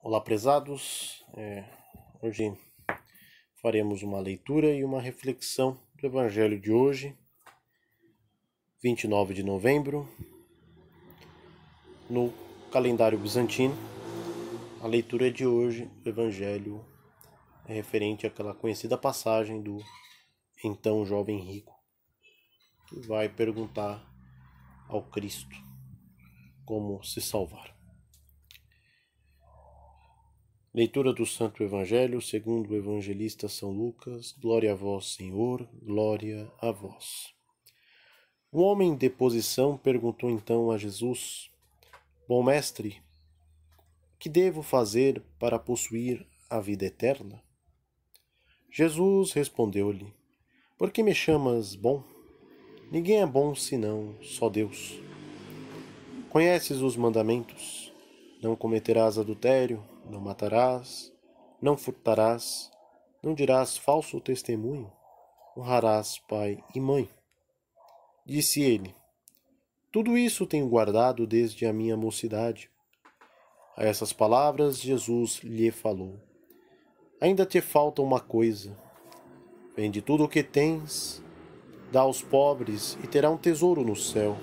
Olá, prezados. É, hoje faremos uma leitura e uma reflexão do Evangelho de hoje, 29 de novembro, no calendário bizantino. A leitura de hoje do Evangelho é referente àquela conhecida passagem do então jovem rico, que vai perguntar ao Cristo como se salvar. Leitura do Santo Evangelho segundo o evangelista São Lucas. Glória a vós, Senhor, glória a vós. Um homem de posição perguntou então a Jesus: Bom mestre, que devo fazer para possuir a vida eterna? Jesus respondeu-lhe: Por que me chamas bom? Ninguém é bom senão só Deus. Conheces os mandamentos: Não cometerás adultério, não matarás, não furtarás, não dirás falso testemunho, honrarás pai e mãe. Disse ele: Tudo isso tenho guardado desde a minha mocidade. A essas palavras Jesus lhe falou: Ainda te falta uma coisa. Vende tudo o que tens, dá aos pobres e terá um tesouro no céu.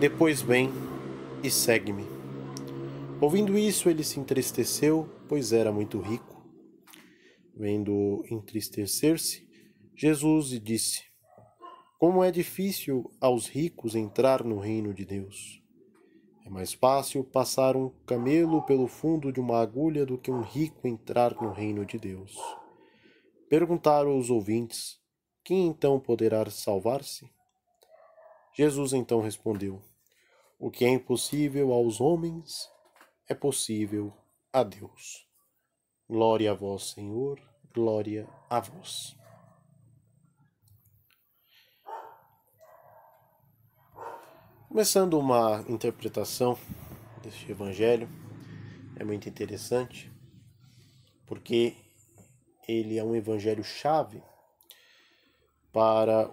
Depois vem e segue-me. Ouvindo isso, ele se entristeceu, pois era muito rico. vendo entristecer-se, Jesus lhe disse: Como é difícil aos ricos entrar no reino de Deus. É mais fácil passar um camelo pelo fundo de uma agulha do que um rico entrar no reino de Deus. Perguntaram os ouvintes: Quem então poderá salvar-se? Jesus então respondeu: o que é impossível aos homens é possível a Deus. Glória a vós, Senhor, glória a vós. Começando uma interpretação deste evangelho, é muito interessante, porque ele é um evangelho chave para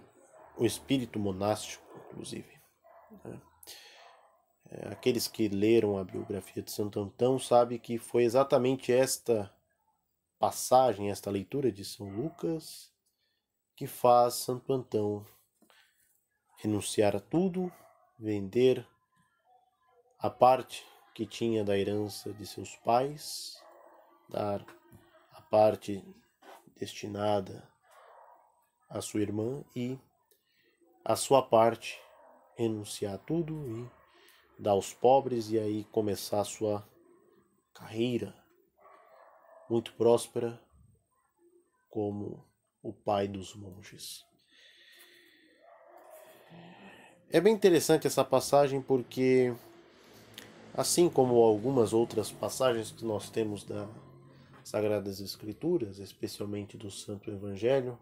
o espírito monástico, inclusive aqueles que leram a biografia de Santo Antão sabem que foi exatamente esta passagem, esta leitura de São Lucas que faz Santo Antão renunciar a tudo, vender a parte que tinha da herança de seus pais, dar a parte destinada à sua irmã e a sua parte renunciar a tudo e dar aos pobres e aí começar a sua carreira muito próspera como o pai dos monges. É bem interessante essa passagem porque, assim como algumas outras passagens que nós temos das Sagradas Escrituras, especialmente do Santo Evangelho,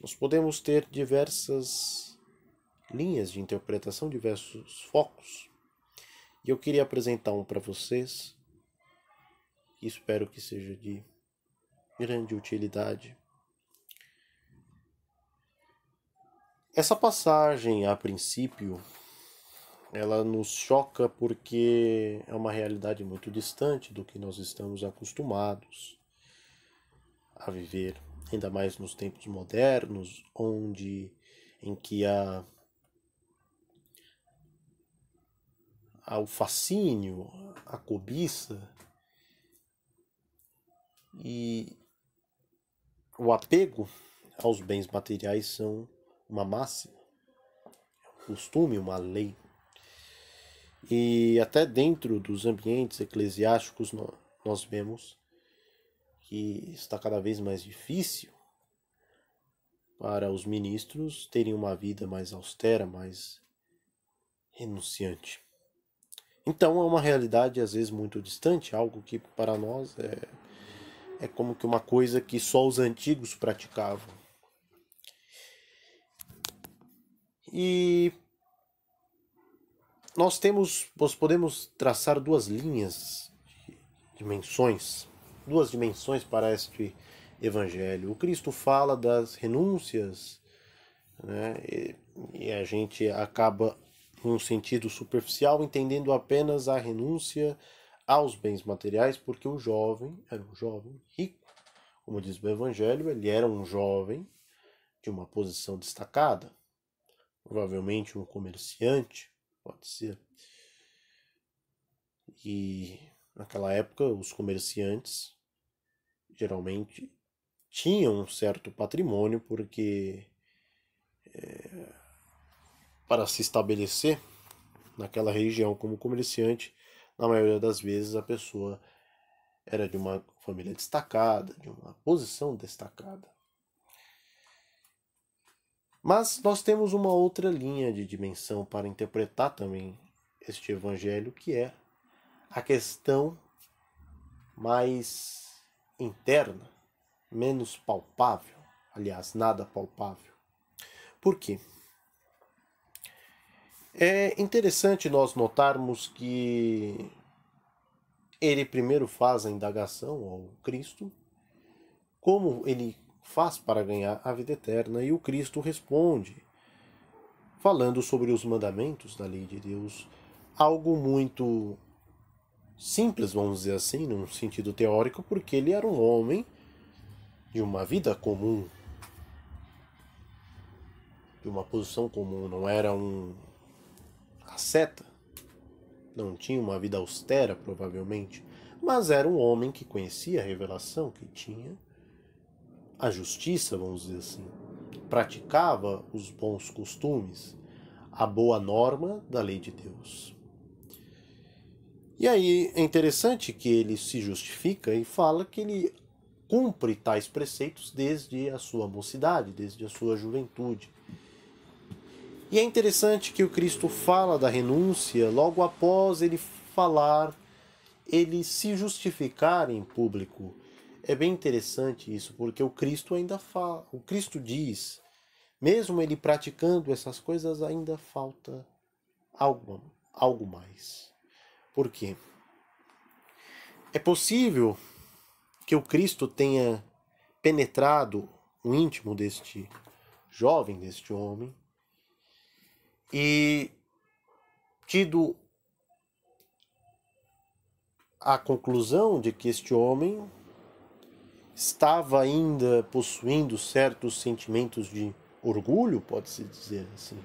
nós podemos ter diversas linhas de interpretação, diversos focos. E eu queria apresentar um para vocês, que espero que seja de grande utilidade. Essa passagem, a princípio, ela nos choca porque é uma realidade muito distante do que nós estamos acostumados a viver, ainda mais nos tempos modernos, onde em que a ao fascínio, à cobiça e o apego aos bens materiais são uma máxima, um costume, uma lei. E até dentro dos ambientes eclesiásticos nós vemos que está cada vez mais difícil para os ministros terem uma vida mais austera, mais renunciante. Então é uma realidade às vezes muito distante, algo que para nós é, é como que uma coisa que só os antigos praticavam. E nós temos, nós podemos traçar duas linhas, dimensões, duas dimensões para este evangelho. O Cristo fala das renúncias, né? E, e a gente acaba num sentido superficial, entendendo apenas a renúncia aos bens materiais, porque o jovem era um jovem rico. Como diz o Evangelho, ele era um jovem de uma posição destacada, provavelmente um comerciante, pode ser. E naquela época, os comerciantes geralmente tinham um certo patrimônio, porque eh, para se estabelecer naquela região como comerciante, na maioria das vezes a pessoa era de uma família destacada, de uma posição destacada. Mas nós temos uma outra linha de dimensão para interpretar também este evangelho, que é a questão mais interna, menos palpável, aliás, nada palpável. Por quê? É interessante nós notarmos que ele primeiro faz a indagação ao Cristo, como ele faz para ganhar a vida eterna, e o Cristo responde, falando sobre os mandamentos da lei de Deus, algo muito simples, vamos dizer assim, num sentido teórico, porque ele era um homem de uma vida comum, de uma posição comum, não era um Seta não tinha uma vida austera, provavelmente, mas era um homem que conhecia a revelação, que tinha a justiça, vamos dizer assim, praticava os bons costumes, a boa norma da lei de Deus. E aí é interessante que ele se justifica e fala que ele cumpre tais preceitos desde a sua mocidade, desde a sua juventude. E é interessante que o Cristo fala da renúncia logo após ele falar, ele se justificar em público. É bem interessante isso, porque o Cristo ainda fala, o Cristo diz, mesmo ele praticando essas coisas, ainda falta algo, algo mais. Por quê? É possível que o Cristo tenha penetrado o íntimo deste jovem, deste homem, e tido a conclusão de que este homem estava ainda possuindo certos sentimentos de orgulho, pode-se dizer assim.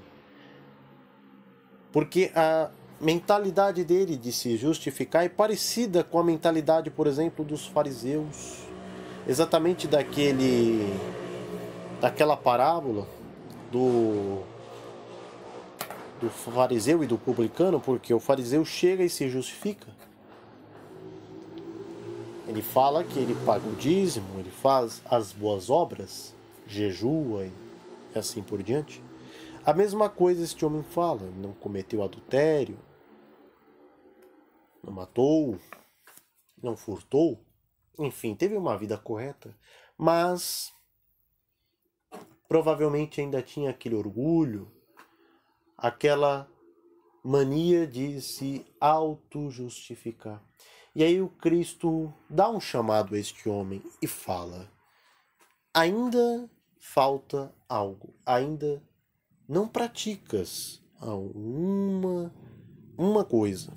Porque a mentalidade dele de se justificar é parecida com a mentalidade, por exemplo, dos fariseus, exatamente daquele daquela parábola do do fariseu e do publicano, porque o fariseu chega e se justifica. Ele fala que ele paga o dízimo, ele faz as boas obras, jejua e assim por diante. A mesma coisa este homem fala, não cometeu adultério, não matou, não furtou, enfim, teve uma vida correta, mas provavelmente ainda tinha aquele orgulho, aquela mania de se auto-justificar. E aí o Cristo dá um chamado a este homem e fala: ainda falta algo, ainda não praticas alguma uma coisa.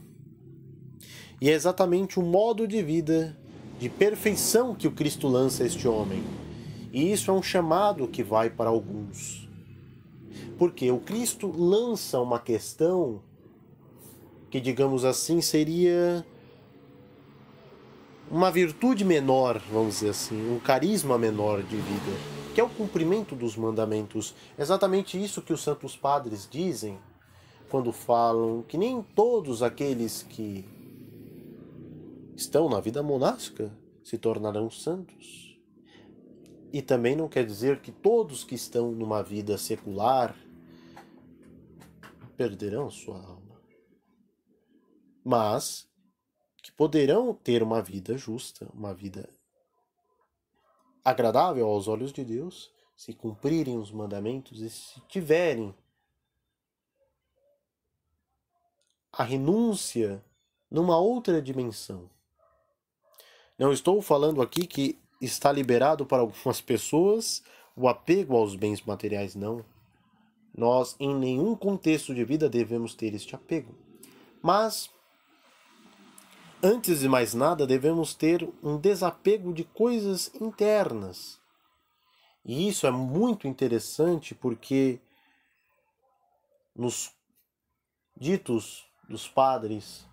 E é exatamente o modo de vida de perfeição que o Cristo lança a este homem. E isso é um chamado que vai para alguns. Porque o Cristo lança uma questão que, digamos assim, seria uma virtude menor, vamos dizer assim, um carisma menor de vida, que é o cumprimento dos mandamentos. exatamente isso que os santos padres dizem quando falam que nem todos aqueles que estão na vida monástica se tornarão santos. E também não quer dizer que todos que estão numa vida secular perderão sua alma, mas que poderão ter uma vida justa, uma vida agradável aos olhos de Deus, se cumprirem os mandamentos e se tiverem a renúncia numa outra dimensão. Não estou falando aqui que está liberado para algumas pessoas o apego aos bens materiais, não. Nós, em nenhum contexto de vida, devemos ter este apego. Mas, antes de mais nada, devemos ter um desapego de coisas internas. E isso é muito interessante porque nos ditos dos padres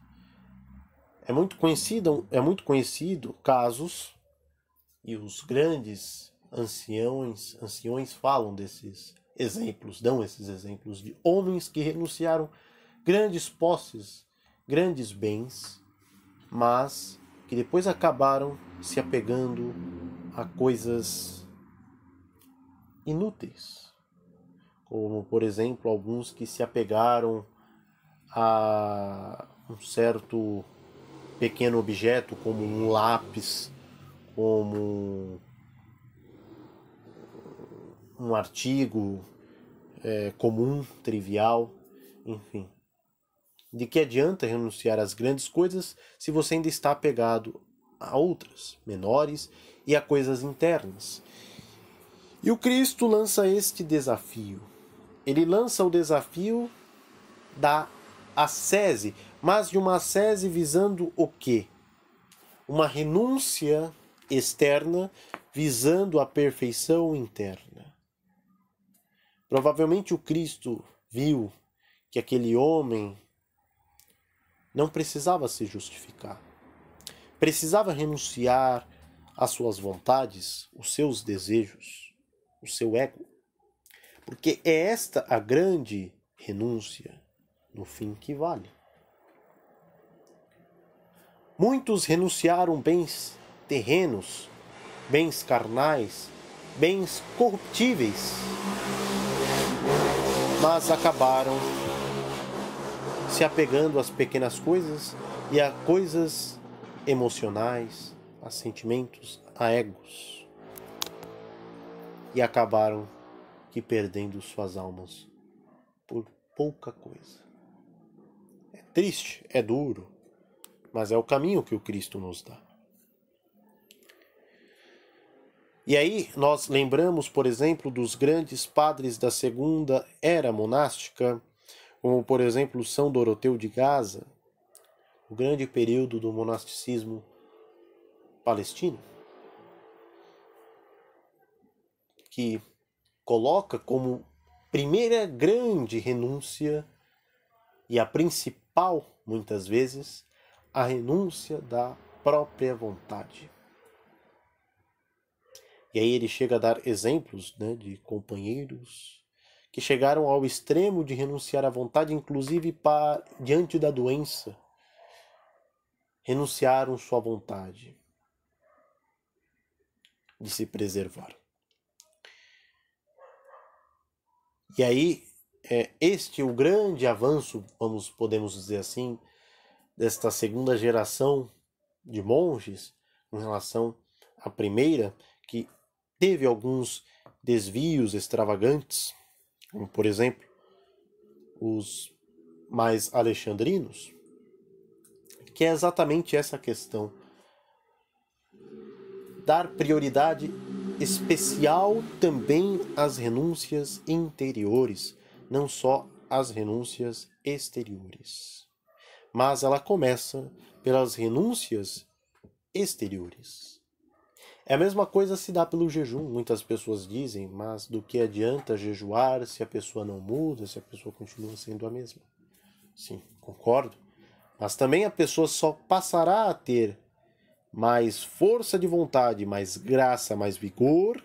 é muito conhecido, é muito conhecido casos e os grandes anciões, anciões falam desses exemplos, dão esses exemplos de homens que renunciaram grandes posses, grandes bens, mas que depois acabaram se apegando a coisas inúteis, como por exemplo alguns que se apegaram a um certo pequeno objeto, como um lápis, como um artigo é, comum, trivial, enfim. De que adianta renunciar às grandes coisas se você ainda está apegado a outras, menores e a coisas internas? E o Cristo lança este desafio. Ele lança o desafio da ascese, mas de uma ascese visando o quê? Uma renúncia externa visando a perfeição interna. Provavelmente o Cristo viu que aquele homem não precisava se justificar, precisava renunciar às suas vontades, os seus desejos, o seu ego, porque é esta a grande renúncia no fim que vale. Muitos renunciaram bens terrenos, bens carnais, bens corruptíveis mas acabaram se apegando às pequenas coisas e a coisas emocionais, a sentimentos, a egos. E acabaram que perdendo suas almas por pouca coisa. É triste, é duro, mas é o caminho que o Cristo nos dá. E aí nós lembramos, por exemplo, dos grandes padres da segunda era monástica, como por exemplo São Doroteu de Gaza, o grande período do monasticismo palestino, que coloca como primeira grande renúncia e a principal, muitas vezes, a renúncia da própria vontade. E aí ele chega a dar exemplos né, de companheiros que chegaram ao extremo de renunciar à vontade, inclusive para, diante da doença. Renunciaram sua vontade de se preservar. E aí, é, este é o grande avanço, vamos podemos dizer assim, desta segunda geração de monges em relação à primeira, que teve alguns desvios extravagantes, como por exemplo os mais alexandrinos, que é exatamente essa questão dar prioridade especial também às renúncias interiores, não só às renúncias exteriores. Mas ela começa pelas renúncias exteriores. É a mesma coisa se dá pelo jejum, muitas pessoas dizem, mas do que adianta jejuar se a pessoa não muda, se a pessoa continua sendo a mesma? Sim, concordo. Mas também a pessoa só passará a ter mais força de vontade, mais graça, mais vigor,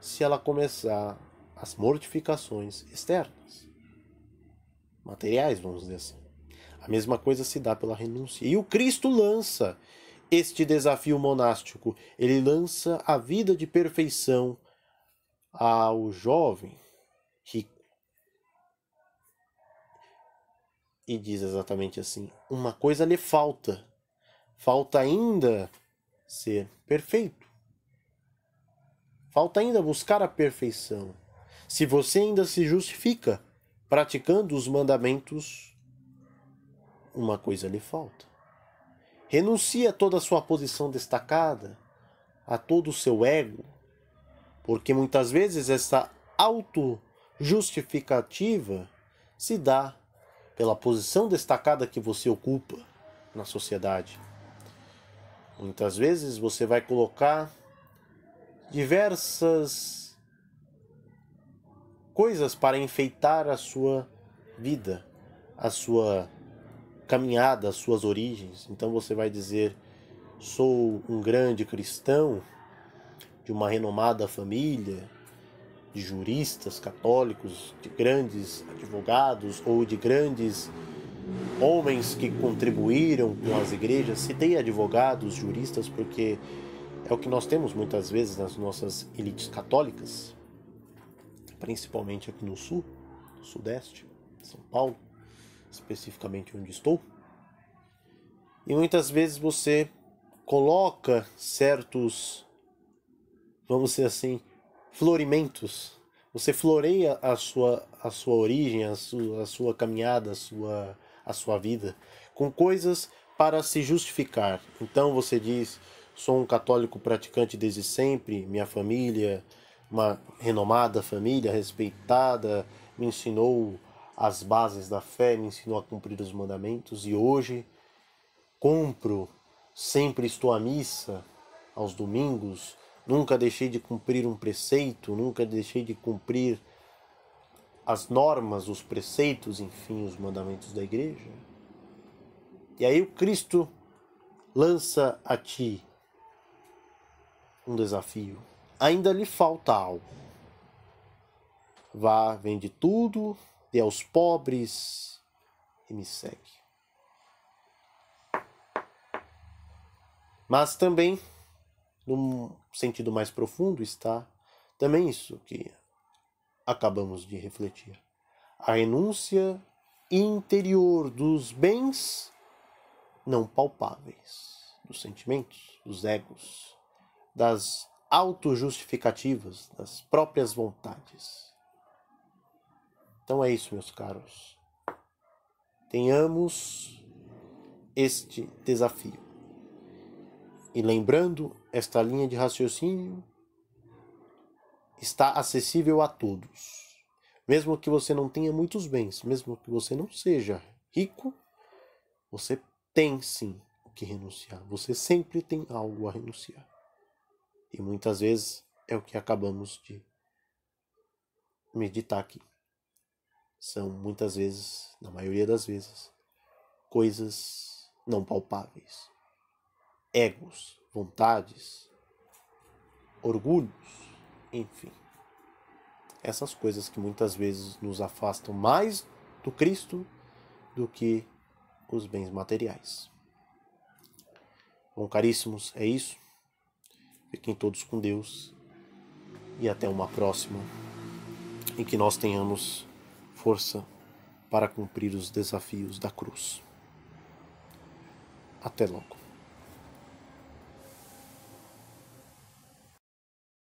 se ela começar as mortificações externas, materiais, vamos dizer assim. A mesma coisa se dá pela renúncia. E o Cristo lança este desafio monástico. Ele lança a vida de perfeição ao jovem rico. E diz exatamente assim: uma coisa lhe falta, falta ainda ser perfeito, falta ainda buscar a perfeição. Se você ainda se justifica praticando os mandamentos, uma coisa lhe falta renuncia a toda a sua posição destacada, a todo o seu ego, porque muitas vezes essa auto-justificativa se dá pela posição destacada que você ocupa na sociedade. Muitas vezes você vai colocar diversas coisas para enfeitar a sua vida, a sua caminhada suas origens. Então você vai dizer: sou um grande cristão de uma renomada família de juristas católicos, de grandes advogados ou de grandes homens que contribuíram com as igrejas. Citei advogados, juristas, porque é o que nós temos muitas vezes nas nossas elites católicas, principalmente aqui no sul, sudeste, São Paulo especificamente onde estou. E muitas vezes você coloca certos, vamos dizer assim, florimentos. Você floreia a sua, a sua origem, a sua, a sua caminhada, a sua, a sua vida, com coisas para se justificar. Então você diz: sou um católico praticante desde sempre, minha família, uma renomada família, respeitada, me ensinou as bases da fé, me ensinou a cumprir os mandamentos e hoje compro sempre estou à missa aos domingos, nunca deixei de cumprir um preceito, nunca deixei de cumprir as normas, os preceitos, enfim, os mandamentos da igreja. E aí o Cristo lança a ti um desafio. Ainda lhe falta algo. Vá, vende tudo, dê aos pobres e me segue. Mas também, num sentido mais profundo, está também isso que acabamos de refletir: a renúncia interior dos bens não palpáveis, dos sentimentos, dos egos, das autojustificativas, das próprias vontades. Então é isso, meus caros. Tenhamos este desafio. E lembrando, esta linha de raciocínio está acessível a todos. Mesmo que você não tenha muitos bens, mesmo que você não seja rico, você tem sim o que renunciar. Você sempre tem algo a renunciar. E muitas vezes é o que acabamos de meditar aqui são muitas vezes, na maioria das vezes, coisas não palpáveis. Egos, vontades, orgulhos, enfim. Essas coisas que muitas vezes nos afastam mais do Cristo do que os bens materiais. Bom, caríssimos, é isso. Fiquem todos com Deus e até uma próxima em que nós tenhamos força para cumprir os desafios da cruz. Até logo.